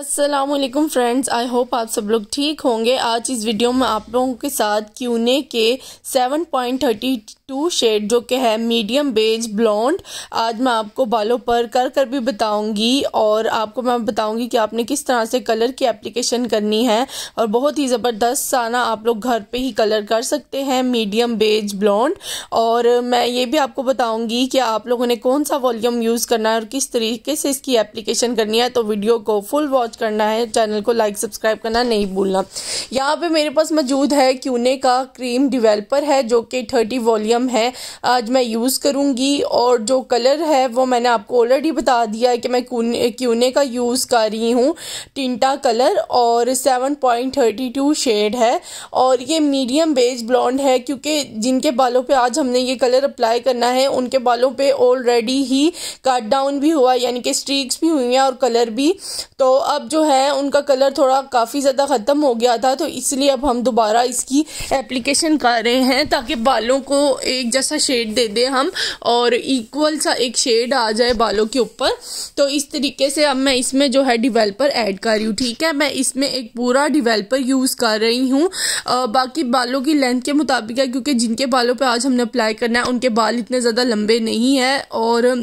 Aslam friends I hope आप सब लोग ठीक होंगे आज इस वीडियो में आप लोगों के साथ क्यूने के 7.32 शेड जो कि है मीडियम बेज ब्लॉन्ड आज मैं आपको बालों पर कर कर भी बताऊंगी और आपको मैं बताऊंगी कि आपने किस तरह से कलर की एप्लीकेशन करनी है और बहुत ही ज़बरदस्त साना आप लोग घर पे ही कलर कर सकते हैं मीडियम बेज ब्लॉन्ड और मैं ये भी आपको बताऊँगी कि आप लोगों ने कौन सा वॉलीम यूज़ करना है और किस तरीके से इसकी एप्लीकेशन करनी है तो वीडियो को फुल वॉच वॉच करना है चैनल को लाइक सब्सक्राइब करना नहीं भूलना यहाँ पे मेरे पास मौजूद है क्यूने का क्रीम डिवेलपर है जो कि थर्टी वॉल्यूम है आज मैं यूज़ करूँगी और जो कलर है वो मैंने आपको ऑलरेडी बता दिया है कि मैं क्यूने का यूज़ कर रही हूँ टिंटा कलर और seven point thirty two shade है और ये मीडियम बेज ब्लॉन्ड है क्योंकि जिनके बालों पर आज हमने ये कलर अप्लाई करना है उनके बालों पर ऑलरेडी ही कट डाउन भी हुआ यानी कि स्ट्रीक्स भी हुई हैं और कलर भी तो अब अब जो है उनका कलर थोड़ा काफ़ी ज़्यादा ख़त्म हो गया था तो इसलिए अब हम दोबारा इसकी एप्लीकेशन कर रहे हैं ताकि बालों को एक जैसा शेड दे दें हम और इक्वल सा एक शेड आ जाए बालों के ऊपर तो इस तरीके से अब मैं इसमें जो है डिवेलपर ऐड कर रही हूँ ठीक है मैं इसमें एक पूरा डिवेलपर यूज़ कर रही हूँ बाकी बालों की लेंथ के मुताबिक है क्योंकि जिनके बालों पर आज हमने अप्लाई करना है उनके बाल इतने ज़्यादा लंबे नहीं है और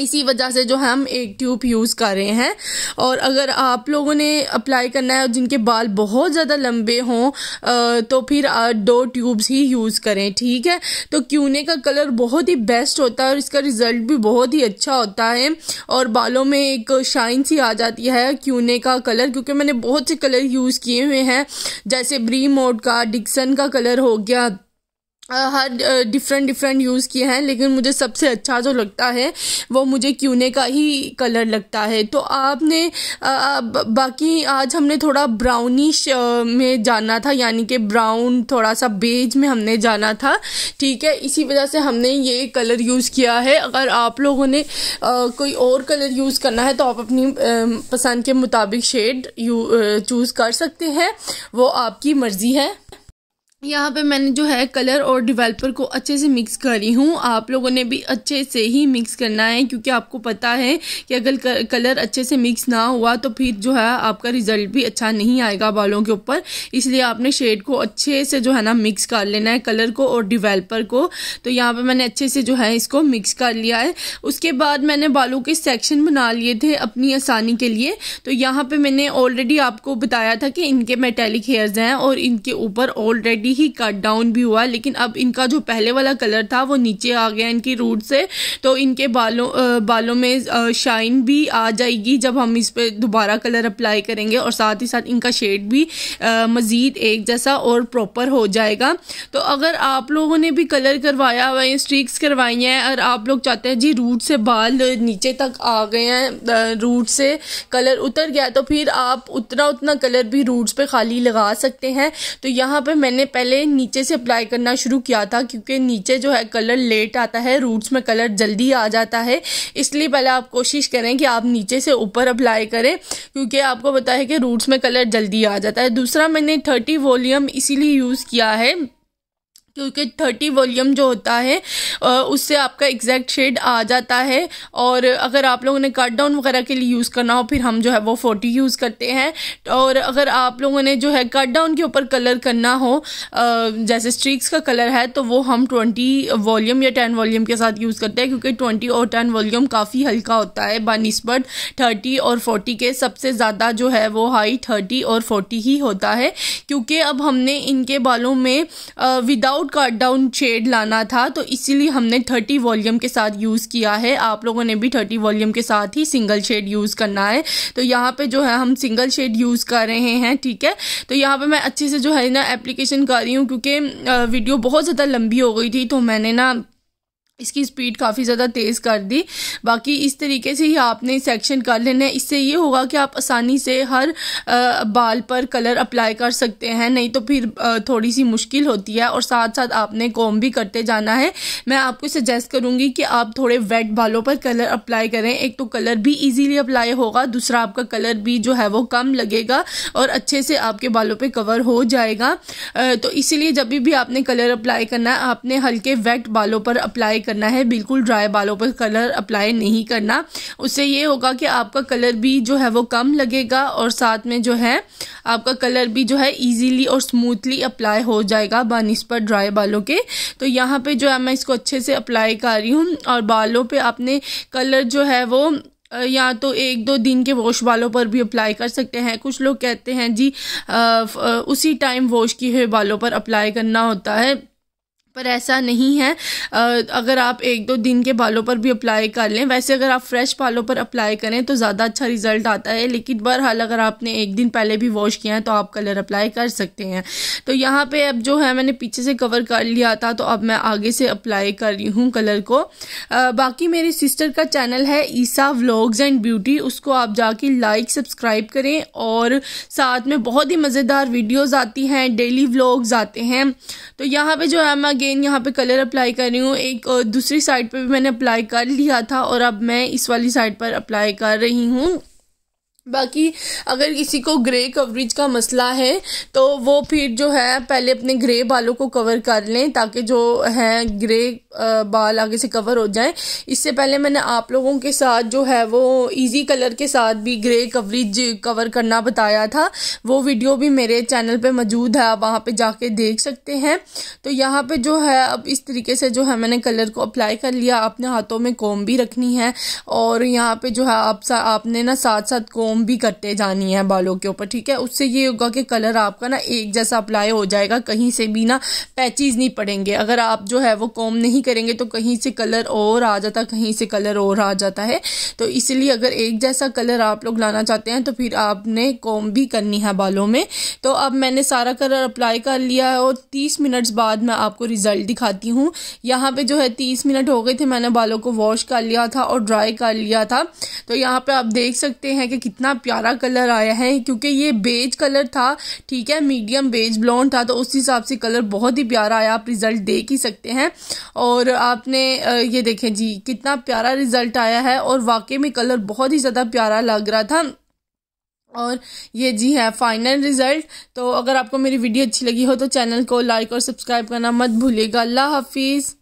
इसी वजह से जो हम एक ट्यूब यूज़ कर रहे हैं और अगर आप लोगों ने अप्लाई करना है और जिनके बाल बहुत ज़्यादा लंबे हों तो फिर दो ट्यूब्स ही यूज़ करें ठीक है तो क्यूने का कलर बहुत ही बेस्ट होता है और इसका रिज़ल्ट भी बहुत ही अच्छा होता है और बालों में एक शाइन सी आ जाती है क्यूने का कलर क्योंकि मैंने बहुत से कलर यूज़ किए हुए हैं जैसे ब्री मोड का डिक्सन का कलर हो गया हर डिफरेंट डिफरेंट यूज़ किए हैं लेकिन मुझे सबसे अच्छा जो लगता है वो मुझे क्यूने का ही कलर लगता है तो आपने बाकी आज हमने थोड़ा ब्राउनिश में जाना था यानी कि ब्राउन थोड़ा सा बेज में हमने जाना था ठीक है इसी वजह से हमने ये कलर यूज़ किया है अगर आप लोगों ने कोई और कलर यूज़ करना है तो आप अपनी पसंद के मुताबिक शेड चूज़ कर सकते हैं वो आपकी मर्ज़ी है यहाँ पे मैंने जो है कलर और डिवेलपर को अच्छे से मिक्स करी हूँ आप लोगों ने भी अच्छे से ही मिक्स करना है क्योंकि आपको पता है कि अगर कलर अच्छे से मिक्स ना हुआ तो फिर जो है आपका रिज़ल्ट भी अच्छा नहीं आएगा बालों के ऊपर इसलिए आपने शेड को अच्छे से जो है ना मिक्स कर लेना है कलर को और डिवेल्पर को तो यहाँ पर मैंने अच्छे से जो है इसको मिक्स कर लिया है उसके बाद मैंने बालों के सेक्शन बना लिए थे अपनी आसानी के लिए तो यहाँ पर मैंने ऑलरेडी आपको बताया था कि इनके मेटेलिक हेयर्स हैं और इनके ऊपर ऑलरेडी अभी ही कट डाउन भी हुआ लेकिन अब इनका जो पहले वाला कलर था वो नीचे आ गया इनकी रूट से तो इनके बालों बालों में शाइन भी आ जाएगी जब हम इस पर दोबारा कलर अप्लाई करेंगे और साथ ही साथ इनका शेड भी मज़ीद एक जैसा और प्रॉपर हो जाएगा तो अगर आप लोगों ने भी कलर करवाया हुआ है स्ट्रिक्स करवाई हैं और आप लोग चाहते हैं जी रूट से बाल नीचे तक आ गए हैं रूट से कलर उतर गया तो फिर आप उतना उतना कलर भी रूट्स पे खाली लगा सकते हैं तो यहाँ पे मैंने पहले नीचे से अप्लाई करना शुरू किया था क्योंकि नीचे जो है कलर लेट आता है रूट्स में कलर जल्दी आ जाता है इसलिए पहले आप कोशिश करें कि आप नीचे से ऊपर अप्लाई करें क्योंकि आपको पता है कि रूट्स में कलर जल्दी आ जाता है दूसरा मैंने थर्टी वॉल्यूम इसीलिए यूज़ किया है क्योंकि थर्टी वॉल्यूम जो होता है उससे आपका एग्जैक्ट शेड आ जाता है और अगर आप लोगों ने कट डाउन वगैरह के लिए यूज़ करना हो फिर हम जो है वो फोर्टी यूज़ करते हैं और अगर आप लोगों ने जो है कट डाउन के ऊपर कलर करना हो जैसे स्ट्रिक्स का कलर है तो वो हम ट्वेंटी वॉल्यूम या टेन वॉल्यूम के साथ यूज़ करते हैं क्योंकि ट्वेंटी और टेन वॉल्यूम काफ़ी हल्का होता है बनस्बत थर्टी और फोर्टी के सबसे ज़्यादा जो है वो हाई थर्टी और फोर्टी ही होता है क्योंकि अब हमने इनके बालों में विदाउट कट डाउन शेड लाना था तो इसीलिए हमने 30 वॉल्यूम के साथ यूज़ किया है आप लोगों ने भी 30 वॉल्यूम के साथ ही सिंगल शेड यूज़ करना है तो यहाँ पे जो है हम सिंगल शेड यूज़ कर रहे हैं ठीक है तो यहाँ पे मैं अच्छे से जो है ना एप्लीकेशन कर रही हूँ क्योंकि वीडियो बहुत ज़्यादा लंबी हो गई थी तो मैंने ना इसकी स्पीड काफ़ी ज़्यादा तेज़ कर दी बाकी इस तरीके से ही आपने सेक्शन कर लेना है इससे ये होगा कि आप आसानी से हर आ, बाल पर कलर अप्लाई कर सकते हैं नहीं तो फिर आ, थोड़ी सी मुश्किल होती है और साथ साथ आपने कॉम भी करते जाना है मैं आपको सजेस्ट करूँगी कि आप थोड़े वेट बालों पर कलर अप्लाई करें एक तो कलर भी ईजीली अप्लाई होगा दूसरा आपका कलर भी जो है वो कम लगेगा और अच्छे से आपके बालों पर कवर हो जाएगा आ, तो इसीलिए जब भी आपने कलर अप्लाई करना है आपने हल्के वेट बालों पर अप्लाई करना है बिल्कुल ड्राई बालों पर कलर अप्लाई नहीं करना उससे ये होगा कि आपका कलर भी जो है वो कम लगेगा और साथ में जो है आपका कलर भी जो है ईजीली और स्मूथली अप्लाई हो जाएगा बानिस पर ड्राई बालों के तो यहाँ पर जो है मैं इसको अच्छे से अप्लाई कर रही हूँ और बालों पर आपने कलर जो है वो या तो एक दो दिन के वॉश बालों पर भी अप्लाई कर सकते हैं कुछ लोग कहते हैं जी आ, उसी टाइम वॉश किए हुए बालों पर अप्लाई करना होता है पर ऐसा नहीं है अगर आप एक दो दिन के बालों पर भी अप्लाई कर लें वैसे अगर आप फ्रेश बालों पर अप्लाई करें तो ज़्यादा अच्छा रिजल्ट आता है लेकिन बहरहाल अगर आपने एक दिन पहले भी वॉश किया है तो आप कलर अप्लाई कर सकते हैं तो यहाँ पे अब जो है मैंने पीछे से कवर कर लिया था तो अब मैं आगे से अप्लाई कर रही हूँ कलर को बाकी मेरी सिस्टर का चैनल है ईसा व्लॉग्स एंड ब्यूटी उसको आप जाके लाइक सब्सक्राइब करें और साथ में बहुत ही मज़ेदार वीडियोज़ आती हैं डेली व्लॉग्स आते हैं तो यहाँ पर जो है मैं अगेन यहाँ पे कलर अप्लाई कर रही हूँ एक दूसरी साइड पे भी मैंने अप्लाई कर लिया था और अब मैं इस वाली साइड पर अप्लाई कर रही हूँ बाकी अगर किसी को ग्रे कवरेज का मसला है तो वो फिर जो है पहले अपने ग्रे बालों को कवर कर लें ताकि जो है ग्रे बाल आगे से कवर हो जाए इससे पहले मैंने आप लोगों के साथ जो है वो इजी कलर के साथ भी ग्रे कवरेज कवर करना बताया था वो वीडियो भी मेरे चैनल पे मौजूद है आप वहाँ पर जाके देख सकते हैं तो यहाँ पर जो है अब इस तरीके से जो है मैंने कलर को अप्लाई कर लिया अपने हाथों में कॉम भी रखनी है और यहाँ पर जो है आप आपने ना साथ साथ कॉम फोम भी करते जानी है बालों के ऊपर ठीक है उससे ये होगा कि कलर आपका ना एक जैसा अप्लाई हो जाएगा कहीं से भी ना पैचेज नहीं पड़ेंगे अगर आप जो है वो कॉम नहीं करेंगे तो कहीं से कलर और आ जाता कहीं से कलर और आ जाता है तो इसलिए अगर एक जैसा कलर आप लोग लाना चाहते हैं तो फिर आपने कॉम भी करनी है बालों में तो अब मैंने सारा कलर अप्लाई कर लिया है और तीस मिनट्स बाद मैं आपको रिज़ल्ट दिखाती हूँ यहाँ पर जो है तीस मिनट हो गए थे मैंने बालों को वॉश कर लिया था और ड्राई कर लिया था तो यहाँ पर आप देख सकते हैं कि कितना इतना प्यारा कलर आया है क्योंकि ये बेज कलर था ठीक है मीडियम बेज ब्लॉन्ड था तो उस हिसाब से कलर बहुत ही प्यारा आया आप रिज़ल्ट देख ही सकते हैं और आपने ये देखें जी कितना प्यारा रिज़ल्ट आया है और वाकई में कलर बहुत ही ज़्यादा प्यारा लग रहा था और ये जी है फाइनल रिज़ल्ट तो अगर आपको मेरी वीडियो अच्छी लगी हो तो चैनल को लाइक और सब्सक्राइब करना मत भूलिएगा अल्लाह हाफिज़